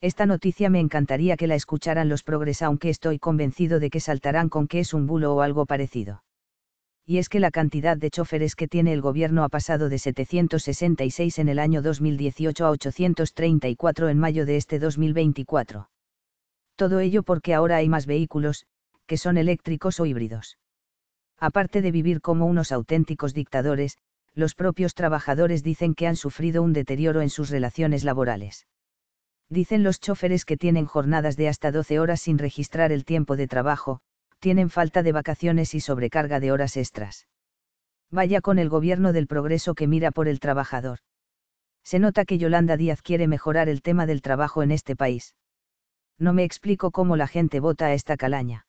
Esta noticia me encantaría que la escucharan los progres aunque estoy convencido de que saltarán con que es un bulo o algo parecido. Y es que la cantidad de choferes que tiene el gobierno ha pasado de 766 en el año 2018 a 834 en mayo de este 2024. Todo ello porque ahora hay más vehículos, que son eléctricos o híbridos. Aparte de vivir como unos auténticos dictadores, los propios trabajadores dicen que han sufrido un deterioro en sus relaciones laborales dicen los choferes que tienen jornadas de hasta 12 horas sin registrar el tiempo de trabajo, tienen falta de vacaciones y sobrecarga de horas extras. Vaya con el gobierno del progreso que mira por el trabajador. Se nota que Yolanda Díaz quiere mejorar el tema del trabajo en este país. No me explico cómo la gente vota a esta calaña.